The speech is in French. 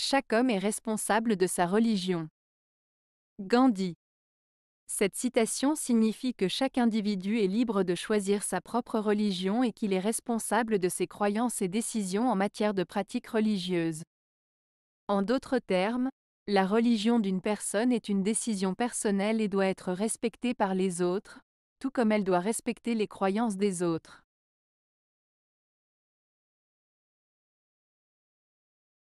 Chaque homme est responsable de sa religion. Gandhi. Cette citation signifie que chaque individu est libre de choisir sa propre religion et qu'il est responsable de ses croyances et décisions en matière de pratiques religieuses. En d'autres termes, la religion d'une personne est une décision personnelle et doit être respectée par les autres, tout comme elle doit respecter les croyances des autres.